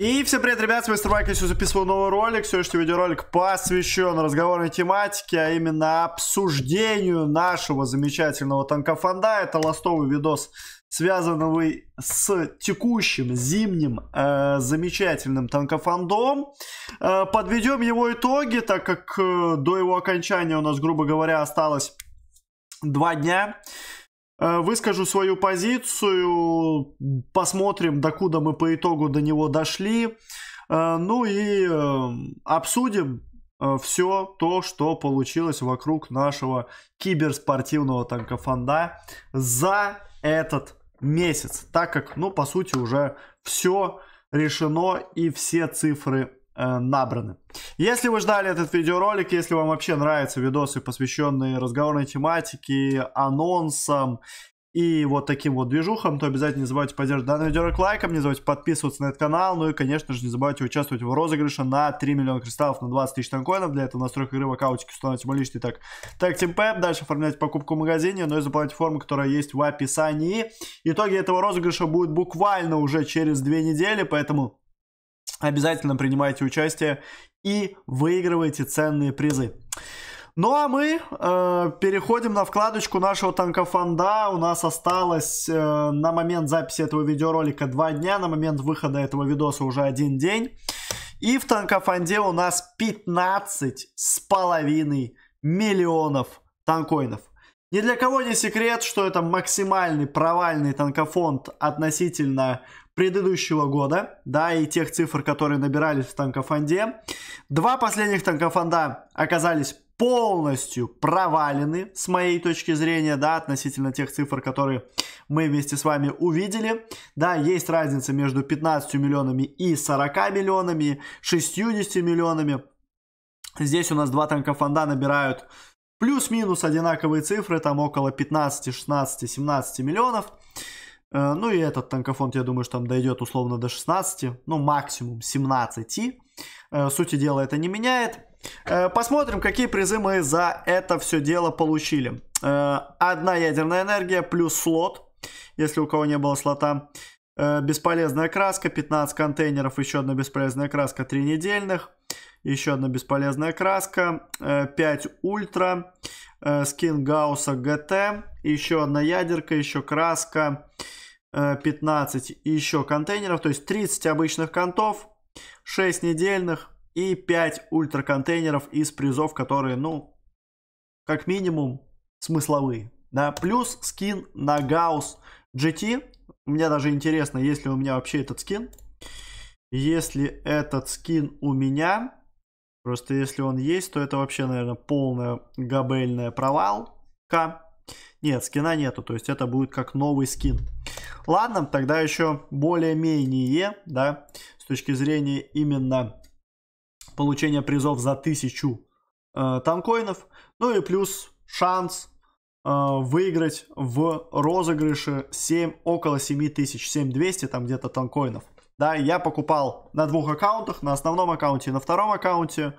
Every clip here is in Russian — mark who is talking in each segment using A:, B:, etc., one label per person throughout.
A: И всем привет, ребят, с вами Майк, я записываю новый ролик. Сегодняшний видеоролик посвящен разговорной тематике, а именно обсуждению нашего замечательного танкофонда. Это ластовый видос, связанный с текущим зимним э, замечательным танкофондом. Э, подведем его итоги, так как э, до его окончания у нас, грубо говоря, осталось два дня. Э, выскажу свою позицию, посмотрим, докуда мы по итогу до него дошли. Э, ну и э, обсудим все то, что получилось вокруг нашего киберспортивного танкофонда за этот месяц. Так как, ну, по сути, уже все решено и все цифры Э, набраны. Если вы ждали этот видеоролик, если вам вообще нравятся видосы, посвященные разговорной тематике, анонсам и вот таким вот движухам, то обязательно не забывайте поддерживать данный видеоролик лайком, не забывайте подписываться на этот канал, ну и, конечно же, не забывайте участвовать в розыгрыше на 3 миллиона кристаллов на 20 тысяч танкоинов. Для этого настройка игры в аккаунте установите мой личный так, так Тимпэп, дальше оформлять покупку в магазине, ну и заполняйте форму, которая есть в описании. Итоги этого розыгрыша будут буквально уже через 2 недели, поэтому Обязательно принимайте участие и выигрывайте ценные призы. Ну а мы э, переходим на вкладочку нашего танкофонда. У нас осталось э, на момент записи этого видеоролика два дня, на момент выхода этого видоса уже один день. И в танкофонде у нас 15 с половиной миллионов танкоинов. Ни для кого не секрет, что это максимальный провальный танкофонд относительно предыдущего года, да, и тех цифр, которые набирались в танкофонде. Два последних танкофонда оказались полностью провалены, с моей точки зрения, да, относительно тех цифр, которые мы вместе с вами увидели. Да, есть разница между 15 миллионами и 40 миллионами, 60 миллионами. Здесь у нас два танкофонда набирают Плюс-минус одинаковые цифры, там около 15, 16, 17 миллионов. Э, ну и этот танкофонд, я думаю, что там дойдет условно до 16, ну максимум 17. Э, сути дела это не меняет. Э, посмотрим, какие призы мы за это все дело получили. Одна ядерная энергия плюс слот, если у кого не было слота. Бесполезная краска, 15 контейнеров, еще одна бесполезная краска, 3 недельных еще одна бесполезная краска, 5 э, ультра, э, скин Гауса ГТ, еще одна ядерка, еще краска, 15 э, еще контейнеров, то есть 30 обычных контов, 6 недельных и 5 ультра контейнеров из призов, которые, ну, как минимум смысловые. Да? Плюс скин на Гаусс GT. Мне даже интересно, есть ли у меня вообще этот скин. Если этот скин у меня, Просто если он есть, то это вообще, наверное, полная габельная провалка. Нет, скина нету, то есть это будет как новый скин. Ладно, тогда еще более-менее, да, с точки зрения именно получения призов за тысячу э, танкоинов. Ну и плюс шанс э, выиграть в розыгрыше 7, около 7 тысяч, 7200 там где-то танкоинов. Да, я покупал на двух аккаунтах, на основном аккаунте и на втором аккаунте.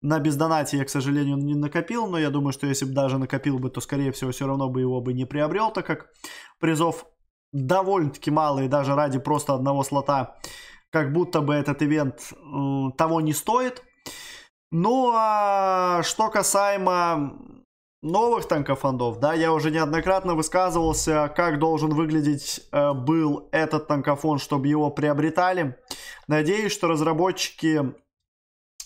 A: На бездонате я, к сожалению, не накопил, но я думаю, что если бы даже накопил бы, то, скорее всего, все равно бы его бы не приобрел, так как призов довольно-таки мало, и даже ради просто одного слота, как будто бы этот ивент э, того не стоит. Ну, а что касаемо новых танкофондов, да, я уже неоднократно высказывался, как должен выглядеть э, был этот танкофон, чтобы его приобретали. Надеюсь, что разработчики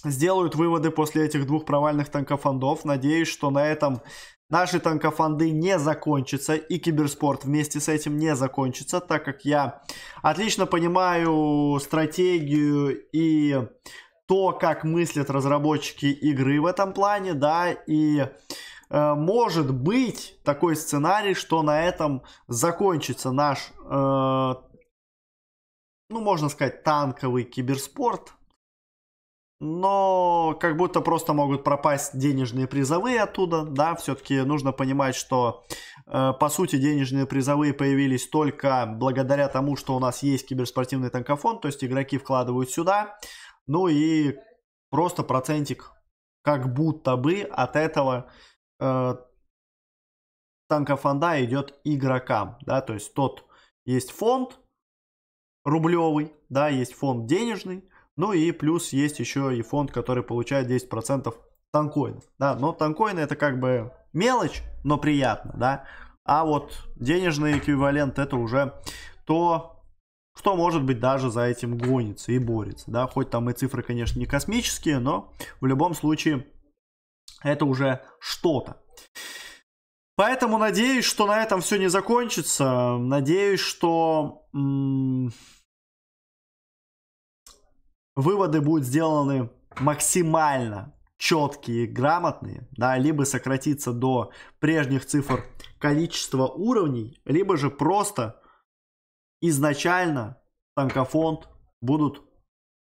A: сделают выводы после этих двух провальных танкофондов. Надеюсь, что на этом наши танкофонды не закончатся и киберспорт вместе с этим не закончится, так как я отлично понимаю стратегию и то, как мыслят разработчики игры в этом плане, да, и Э, может быть такой сценарий, что на этом закончится наш, э, ну, можно сказать, танковый киберспорт. Но как будто просто могут пропасть денежные призовые оттуда, да, все-таки нужно понимать, что э, по сути денежные призовые появились только благодаря тому, что у нас есть киберспортивный танкофон, то есть игроки вкладывают сюда, ну и просто процентик как будто бы от этого э, танка фонда идет игрокам, да, то есть тот есть фонд рублевый, да, есть фонд денежный, ну и плюс есть еще и фонд, который получает 10% танкоинов, да, но танкоины это как бы мелочь, но приятно, да, а вот денежный эквивалент это уже то, кто может быть даже за этим гонится и борется, да, хоть там и цифры, конечно, не космические, но в любом случае это уже что-то. Поэтому надеюсь, что на этом все не закончится. Надеюсь, что м выводы будут сделаны максимально четкие, грамотные, да, либо сократиться до прежних цифр количества уровней, либо же просто изначально танкофонд будут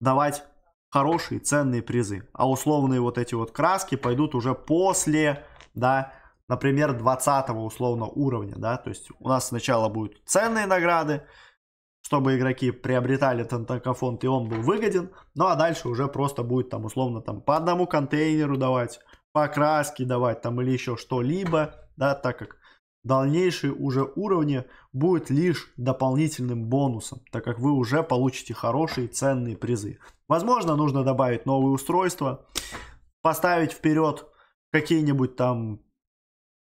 A: давать хорошие, ценные призы. А условные вот эти вот краски пойдут уже после, да, например, 20 условно уровня, да, то есть у нас сначала будут ценные награды, чтобы игроки приобретали тентакофонд, и он был выгоден, ну а дальше уже просто будет там условно там по одному контейнеру давать, по краске давать там или еще что-либо, да, так как Дальнейшие уже уровни будут лишь дополнительным бонусом, так как вы уже получите хорошие ценные призы. Возможно, нужно добавить новые устройства, поставить вперед какие-нибудь там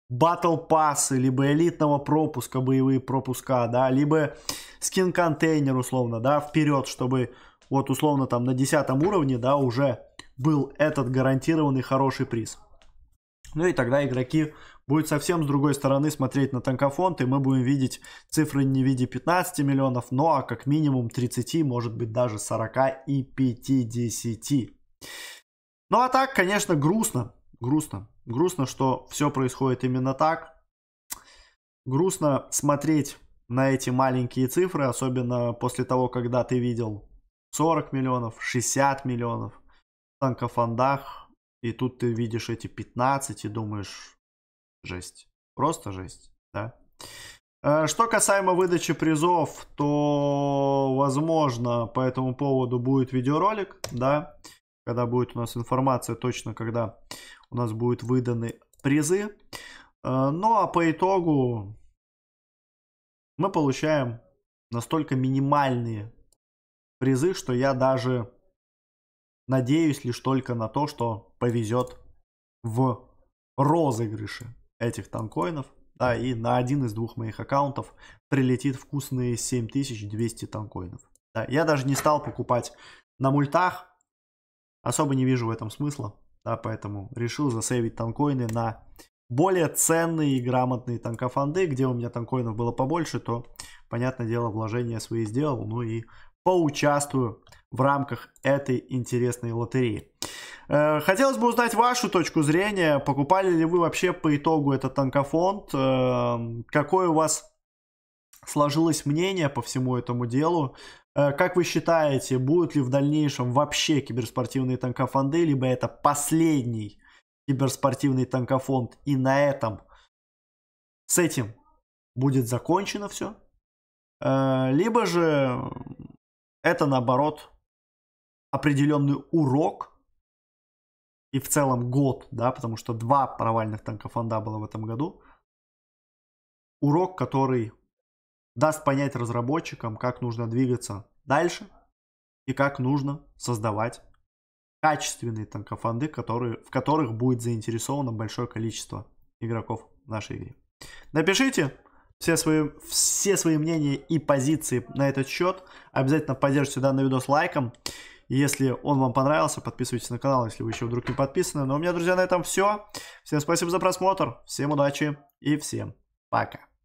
A: батл пассы, либо элитного пропуска, боевые пропуска, да, либо скин контейнер условно, да, вперед, чтобы вот условно там на 10 уровне, да, уже был этот гарантированный хороший приз. Ну и тогда игроки будут совсем с другой стороны смотреть на танкофонд, и мы будем видеть цифры не в виде 15 миллионов, но а как минимум 30, может быть даже 40 и 50. Ну а так, конечно, грустно, грустно, грустно, что все происходит именно так. Грустно смотреть на эти маленькие цифры, особенно после того, когда ты видел 40 миллионов, 60 миллионов в танкофондах, и тут ты видишь эти 15 и думаешь, жесть. Просто жесть, да? Э, что касаемо выдачи призов, то, возможно, по этому поводу будет видеоролик, да, когда будет у нас информация точно, когда у нас будут выданы призы. Э, ну а по итогу мы получаем настолько минимальные призы, что я даже надеюсь лишь только на то, что повезет в розыгрыше этих танкоинов. Да, и на один из двух моих аккаунтов прилетит вкусные 7200 танкоинов. Да, я даже не стал покупать на мультах. Особо не вижу в этом смысла. Да, поэтому решил засейвить танкоины на более ценные и грамотные танкофанды, где у меня танкоинов было побольше, то, понятное дело, вложения свои сделал, ну и поучаствую в рамках этой интересной лотереи. Э, хотелось бы узнать вашу точку зрения. Покупали ли вы вообще по итогу этот танкофонд? Э, какое у вас сложилось мнение по всему этому делу? Э, как вы считаете, будут ли в дальнейшем вообще киберспортивные танкофонды, либо это последний киберспортивный танкофонд и на этом с этим будет закончено все? Либо же это наоборот определенный урок – и в целом год, да, потому что два провальных танка фонда было в этом году, урок, который даст понять разработчикам, как нужно двигаться дальше и как нужно создавать качественные танкофанды, которые, в которых будет заинтересовано большое количество игроков нашей игры. Напишите все свои, все свои мнения и позиции на этот счет. Обязательно поддержите данный видос лайком если он вам понравился, подписывайтесь на канал, если вы еще вдруг не подписаны. Но ну, а у меня, друзья, на этом все. Всем спасибо за просмотр, всем удачи и всем пока.